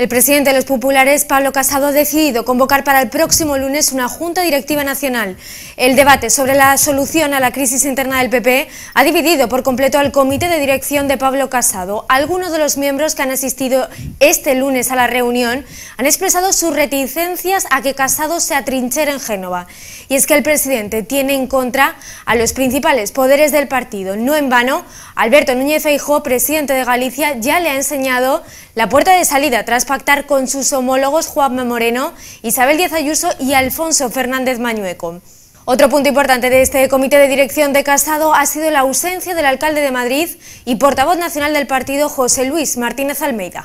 El presidente de los populares, Pablo Casado, ha decidido convocar para el próximo lunes una Junta Directiva Nacional. El debate sobre la solución a la crisis interna del PP ha dividido por completo al comité de dirección de Pablo Casado. Algunos de los miembros que han asistido este lunes a la reunión han expresado sus reticencias a que Casado se atrinchera en Génova. Y es que el presidente tiene en contra a los principales poderes del partido. No en vano, Alberto Núñez Feijóo, presidente de Galicia, ya le ha enseñado la puerta de salida tras pactar con sus homólogos Juanma Moreno, Isabel Díaz Ayuso y Alfonso Fernández Mañueco. Otro punto importante de este comité de dirección de Casado ha sido la ausencia del alcalde de Madrid y portavoz nacional del partido José Luis Martínez Almeida.